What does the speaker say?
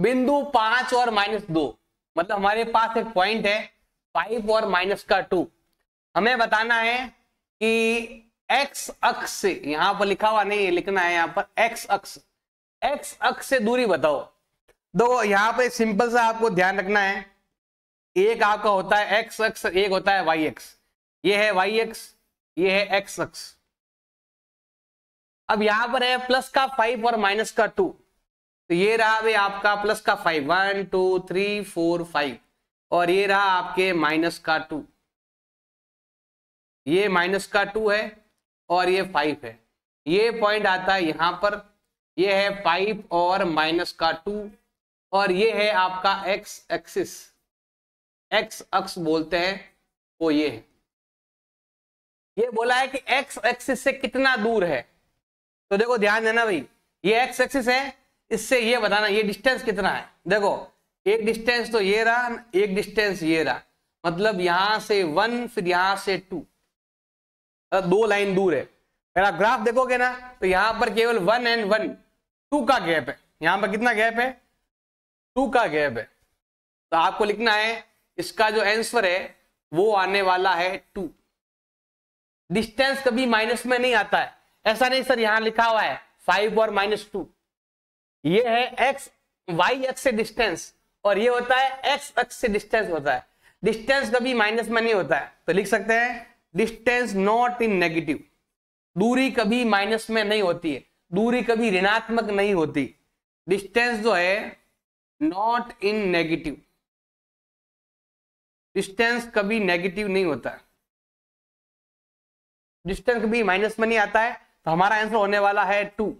बिंदु पांच और माइनस दो मतलब हमारे पास एक पॉइंट है फाइव और माइनस का टू हमें बताना है कि एक्स अक्ष से यहां पर लिखा हुआ नहीं लिखना है यहां पर एक्स अक्ष एक्स अक्ष से दूरी बताओ दो यहां पर सिंपल सा आपको ध्यान रखना है एक आपका होता है एक्स अक्ष एक होता है वाई एक्स ये है वाई एक्स ये है एक्स अक्ष अब यहां पर है प्लस का फाइव और माइनस का टू तो ये रहा भाई आपका प्लस का five one two three four five और ये रहा आपके माइनस का टू ये माइनस का टू है और ये फाइव है ये पॉइंट आता है यहां पर ये है फाइव और माइनस का टू और ये है आपका एक्स एक्सिस एक्स अक्स बोलते हैं वो ये है ये बोला है कि एक्स एक्सिस से कितना दूर है तो देखो ध्यान देना भाई ये एक्स एक्सिस है इससे ये बताना ये डिस्टेंस कितना है देखो एक डिस्टेंस तो ये रहा एक डिस्टेंस ये रहा मतलब यहां से वन फिर यहां से टू मतलब दो लाइन दूर है आप ग्राफ देखोगे ना तो यहां पर केवल वन एंड वन टू का गैप है यहां पर कितना गैप है टू का गैप है तो आपको लिखना है इसका जो आंसर है वो आने वाला है टू डिस्टेंस कभी माइनस में नहीं आता है ऐसा नहीं सर यहां लिखा हुआ है फाइव और माइनस टू ये है एक्स वाई एक्स से डिस्टेंस और ये होता है एक्स एक्स से डिस्टेंस होता है डिस्टेंस कभी माइनस में नहीं होता है तो लिख सकते हैं डिस्टेंस नॉट इन नेगेटिव दूरी कभी माइनस में नहीं होती है दूरी कभी ऋणात्मक नहीं होती डिस्टेंस जो है नॉट इन नेगेटिव डिस्टेंस कभी नेगेटिव नहीं होता डिस्टेंस कभी माइनस में नहीं आता है तो हमारा आंसर होने वाला है टू